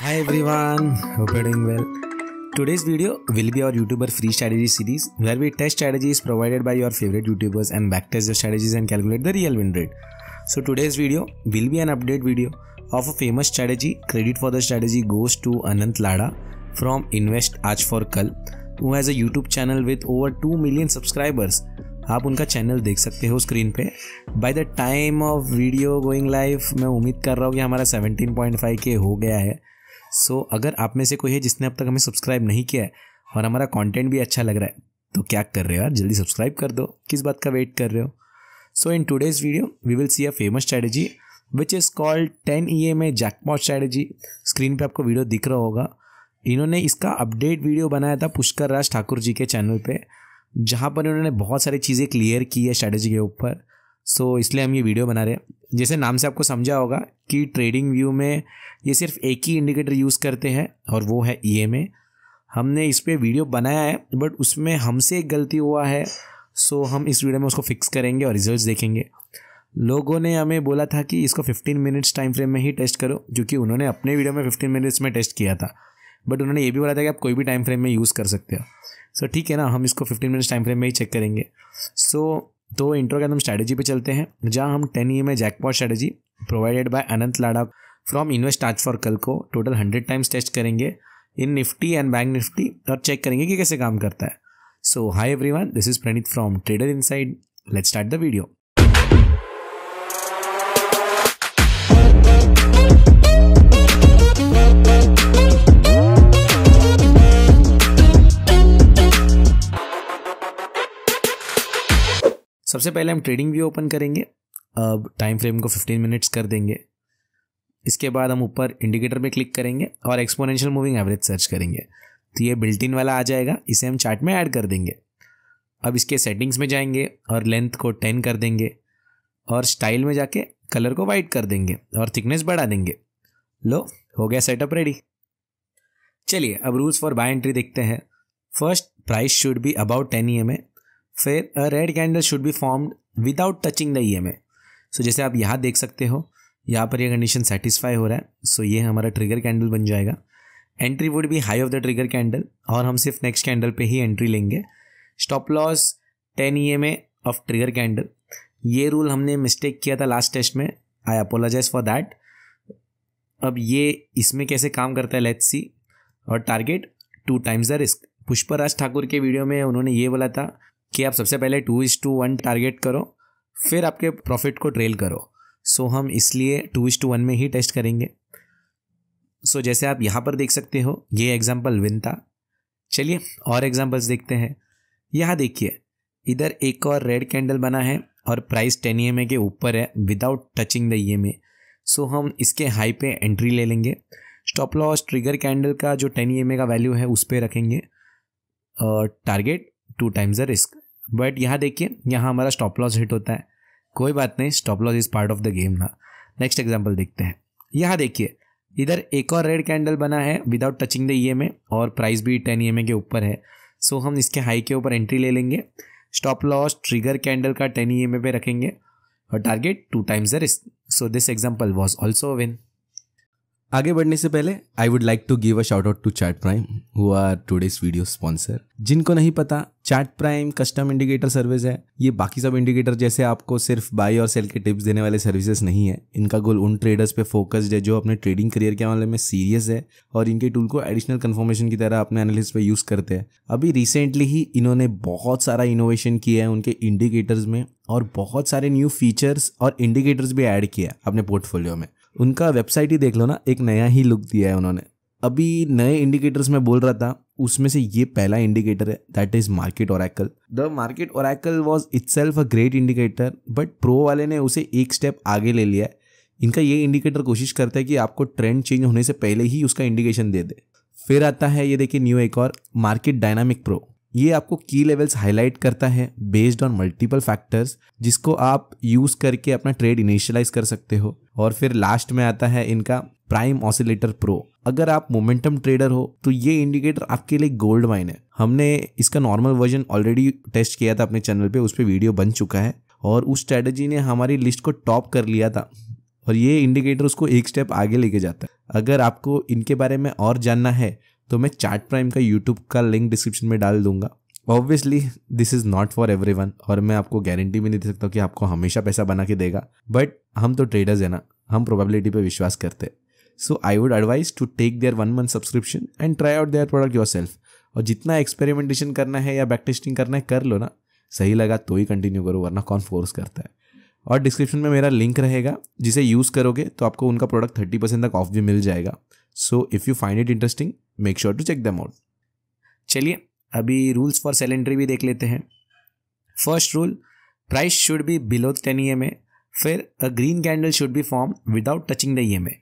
Hi everyone, hope you're doing well. Today's video will be our YouTuber free strategy series where we test strategies provided by your favorite YouTubers and backtest the strategies and calculate the real win rate. So today's video will be an update video of a famous strategy. Credit for the strategy goes to Anant Lada from Invest Aaj for Kal who has a YouTube channel with over 2 million subscribers. आप उनका channel देख सकते हो screen पे by the time of video going life मैं उम्मीद कर रहा हूँ कि हमारा 17.5 के हो गया है सो so, अगर आप में से कोई है जिसने अब तक हमें सब्सक्राइब नहीं किया है और हमारा कंटेंट भी अच्छा लग रहा है तो क्या कर रहे हो यार जल्दी सब्सक्राइब कर दो किस बात का वेट कर रहे हो so in today's video we will see a famous strategy which is called ten E M A jackpot strategy screen पर आपको वीडियो दिख रहा होगा इन्होंने इसका अपडेट वीडियो बनाया था पुष्कर राज ठाकुर जी के चैनल पर जहाँ पर इन्होंने बहुत सारी चीज़ें क्लियर की है स्ट्रैटेजी के ऊपर सो so, इसलिए हम ये वीडियो बना रहे हैं जैसे नाम से आपको समझा होगा कि ट्रेडिंग व्यू में ये सिर्फ एक ही इंडिकेटर यूज़ करते हैं और वो है ई e हमने इस पर वीडियो बनाया है बट उसमें हमसे एक गलती हुआ है सो so, हम इस वीडियो में उसको फिक्स करेंगे और रिजल्ट देखेंगे लोगों ने हमें बोला था कि इसको 15 मिनट्स टाइम फ्रेम में ही टेस्ट करो क्योंकि उन्होंने अपने वीडियो में 15 मिनट्स में टेस्ट किया था बट उन्होंने ये भी बोला था कि आप कोई भी टाइम फ्रेम में यूज़ कर सकते हो सो so, ठीक है ना हम इसको 15 मिनट्स टाइम फ्रेम में ही चेक करेंगे सो so, तो इंट्रो के अंदर हम स्ट्रैटेजी पे चलते हैं जहां हम ten E M I jackpot strategy provided by Anant Ladha from invest Aaj for Kal को टोटल हंड्रेड टाइम्स टेस्ट करेंगे in Nifty and bank Nifty और चेक करेंगे कि कैसे काम करता है so hi one this is Praneet from trader side let's start the video सबसे पहले हम ट्रेडिंग व्यू ओपन करेंगे अब टाइम फ्रेम को 15 मिनट्स कर देंगे इसके बाद हम ऊपर इंडिकेटर पे क्लिक करेंगे और एक्सपोनेंशियल मूविंग एवरेज सर्च करेंगे तो ये बिल्ट इन वाला आ जाएगा इसे हम चार्ट में ऐड कर देंगे अब इसके सेटिंग्स में जाएंगे और लेंथ को टेन कर देंगे और स्टाइल में जाके कलर को वाइट कर देंगे और थिकनेस बढ़ा देंगे लो हो गया सेटअप रेडी चलिए अब रूल्स फॉर बाय एंट्री देखते हैं first price should be above ten E M A फिर a red candle should be formed without touching the E M so जैसे आप यहाँ देख सकते हो यहाँ पर यह कंडीशन सेटिस्फाई हो रहा है सो so ये हमारा ट्रिगर कैंडल बन जाएगा entry would be high of the trigger candle और हम सिर्फ नेक्स्ट कैंडल पे ही एंट्री लेंगे stop loss ten E M A of trigger candle ये रूल हमने मिस्टेक किया था लास्ट टेस्ट में आई अपोलोजाइज फॉर दैट अब ये इसमें कैसे काम करता है लेट्स सी और target two times the risk Pushpraj Thakur के वीडियो में उन्होंने ये बोला था कि आप सबसे पहले two is to one target करो फिर आपके प्रॉफिट को ट्रेल करो सो हम इसलिए टू इज टू वन में ही टेस्ट करेंगे सो जैसे आप यहाँ पर देख सकते हो ये एग्जाम्पल विंता चलिए और एग्जाम्पल्स देखते हैं यहाँ देखिए इधर एक और रेड कैंडल बना है और प्राइस टेन ई के ऊपर है without touching the E M so हम इसके हाई पे एंट्री ले लेंगे स्टॉप लॉस ट्रिगर कैंडल का जो टेन ई का वैल्यू है उस पर रखेंगे target two times the risk but यहाँ देखिए यहाँ हमारा स्टॉप लॉस हिट होता है कोई बात नहीं stop loss is part of the game ना नेक्स्ट एग्जाम्पल देखते हैं यहाँ देखिए इधर एक और रेड कैंडल बना है विदाउट टचिंग द ई और प्राइस भी टेन ई e के ऊपर है सो so, हम इसके हाई के ऊपर एंट्री ले लेंगे स्टॉप लॉस ट्रिगर कैंडल का टेन ई e पे रखेंगे और target two times the risk so this example was also win आगे बढ़ने से पहले I would like to give a out to chat prime who are today's video sponsor जिनको नहीं पता chat prime custom indicator service है ये बाकी सब इंडिकेटर जैसे आपको सिर्फ बाई और सेल के टिप्स देने वाले सर्विसेज नहीं है इनका गोल उन ट्रेडर्स पे फोकस्ड है जो अपने ट्रेडिंग करियर के मामले में सीरियस है और इनके टूल को एडिशनल कन्फर्मेशन की तरह अपने एनालिस्ट पे यूज़ करते हैं अभी रिसेंटली ही इन्होंने बहुत सारा इनोवेशन किया है उनके इंडिकेटर्स में और बहुत सारे न्यू फीचर्स और इंडिकेटर्स भी ऐड किया अपने पोर्टफोलियो में उनका वेबसाइट ही देख लो ना एक नया ही लुक दिया है उन्होंने अभी नए इंडिकेटर्स में बोल रहा था उसमें से ये पहला इंडिकेटर है that is market oracle the market oracle was it's a great indicator but pro वाले ने उसे एक स्टेप आगे ले लिया है इनका ये इंडिकेटर कोशिश करता है कि आपको ट्रेंड चेंज होने से पहले ही उसका इंडिकेशन दे दे फिर आता है ये देखिए न्यू एक और मार्केट डायनामिक प्रो ये आपको की लेवल्स हाईलाइट करता है बेस्ड ऑन मल्टीपल फैक्टर्स जिसको आप यूज करके अपना ट्रेड इनिशियलाइज कर सकते हो और फिर लास्ट में आता है इनका प्राइम ऑसिलेटर प्रो अगर आप मोमेंटम ट्रेडर हो तो ये इंडिकेटर आपके लिए गोल्ड माइन है हमने इसका नॉर्मल वर्जन ऑलरेडी टेस्ट किया था अपने चैनल पे उस पर वीडियो बन चुका है और उस स्ट्रेटजी ने हमारी लिस्ट को टॉप कर लिया था और ये इंडिकेटर उसको एक स्टेप आगे लेके जाता है अगर आपको इनके बारे में और जानना है तो मैं चैट प्राइम का यूट्यूब का लिंक डिस्क्रिप्शन में डाल दूंगा obviously this is not for every और मैं आपको गारंटी भी नहीं दे सकता कि आपको हमेशा पैसा बना के देगा बट हम तो ट्रेडर्स हैं ना हम प्रोबेबिलिटी पर विश्वास करते हैं so I would advise to take their one month subscription and try out their product yourself और जितना एक्सपेरिमेंटेशन करना है या बैक टेस्टिंग करना है कर लो ना सही लगा तो ही कंटिन्यू करो वरना कौन फोर्स करता है और डिस्क्रिप्शन में मेरा लिंक रहेगा जिसे यूज़ करोगे तो आपको उनका प्रोडक्ट थर्टी परसेंट तक ऑफ भी मिल जाएगा so if you find it interesting make sure to check them out चलिए अभी रूल्स फॉर सेल एंट्री भी देख लेते हैं first rule price should be below ten E M A फिर a green candle should be form without touching the E M A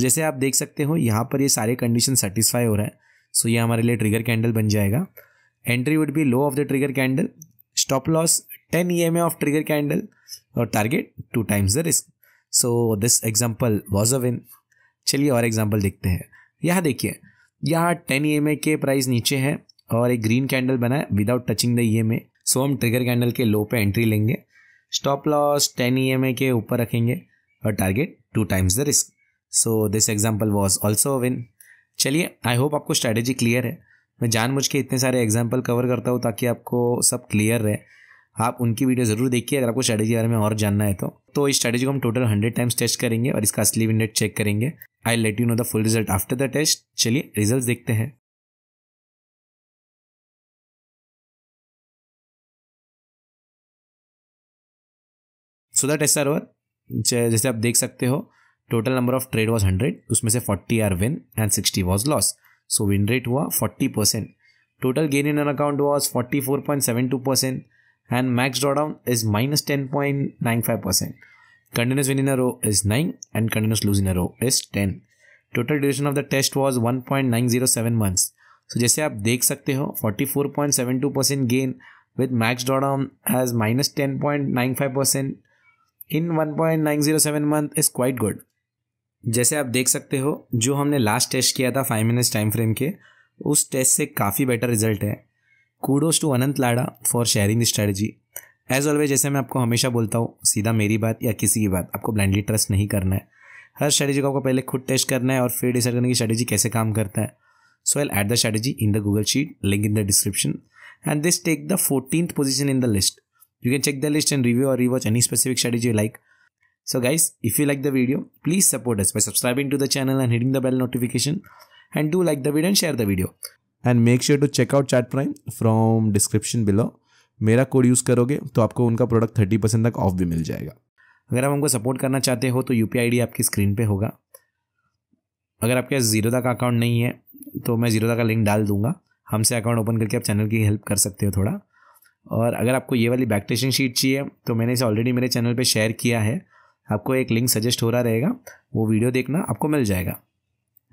जैसे आप देख सकते हो यहाँ पर ये सारे कंडीशन सेटिस्फाई हो रहा है सो ये हमारे लिए ट्रिगर कैंडल बन जाएगा entry would be low of the trigger candle stop loss ten E M A of trigger candle और target two times the risk so this example was a win चलिए और एग्जाम्पल देखते हैं यहाँ देखिए यहाँ टेन ई एम ए के price नीचे है और एक ग्रीन कैंडल बना है without touching the E M A so हम ट्रिगर कैंडल के लो पे एंट्री लेंगे stop loss ten E M A के ऊपर रखेंगे और target two times the risk so this example was also win चलिए आई होप आपको स्ट्रैटेजी क्लियर है मैं जानबूझ के इतने सारे एग्जाम्पल कवर करता हूँ ताकि आपको सब क्लियर रहे आप उनकी वीडियो ज़रूर देखिए अगर आपको स्ट्रेटेजी के बारे में और जानना है तो तो इस स्ट्रेटेजी को हम टोटल हंड्रेड टाइम्स टेस्ट करेंगे और इसका असली विन रेट चेक करेंगे I let you know the full result after the test चलिए रिजल्ट देखते हैं so that's are over जैसे आप देख सकते हो total number of trade was hundred उसमें से forty are win and sixty was loss so win rate हुआ forty percent total gain in account was forty four point seven two percent and max drawdown is minus 10.95%. Continuous win in a row is 9 and continuous lose in a row is 10. Total duration of the test was 1.907 months so जैसे आप देख सकते हो 44.72 percent gain with max drawdown as minus ten point nine five percent in 1.907 month is quite good जैसे आप देख सकते हो जो हमने लास्ट टेस्ट किया था फाइव मिनट्स टाइम फ्रेम के उस टेस्ट से काफ़ी बेटर रिजल्ट है kudos to Anant Ladha for sharing the strategy as always जैसे मैं आपको हमेशा बोलता हूँ सीधा मेरी बात या किसी की बात आपको ब्लाइंडली ट्रस्ट नहीं करना है हर स्ट्रैटेजी को आपको पहले खुद टेस्ट करना है और फिर डिसाइड करना की कि कैसे काम करता है so I'll add the strategy in the Google sheet link in the description and this take the fourteen position in the list you can check the list and review और rewatch any specific strategy like so guys if you like the video please support us by subscribing to the channel and hitting the bell notification and do like the video and share the video and make sure to check out chat prime from description below मेरा code use करोगे तो आपको उनका product thirty percent तक off भी मिल जाएगा अगर आप हमको सपोर्ट करना चाहते हो तो यू पी आपकी स्क्रीन पर होगा अगर आपके पास जीरोदा का अकाउंट नहीं है तो मैं जीरोदा का लिंक डाल दूंगा हमसे अकाउंट ओपन करके आप चैनल की हेल्प कर सकते हो थोड़ा और अगर आपको ये वाली बैक शीट चाहिए तो मैंने इसे ऑलरेडी मेरे चैनल पे शेयर किया है आपको एक लिंक सजेस्ट हो रहा रहेगा वो वीडियो देखना आपको मिल जाएगा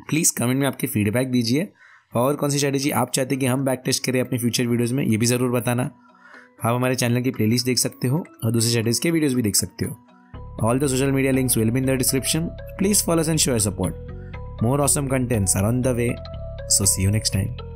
प्लीज़ कमेंट में आपकी फीडबैक दीजिए और कौन सी स्ट्रैटेजी आप चाहते हैं कि हम बैक टेस्ट करें अपने फ्यूचर वीडियोज़ में ये भी ज़रूर बताना आप हमारे चैनल की प्लेलिस्ट देख सकते हो और दूसरी स्ट्रैटेजी के वीडियोज़ भी देख सकते हो all the social media links will be in the description please follows and show support more awesome contents are on the way so see you next time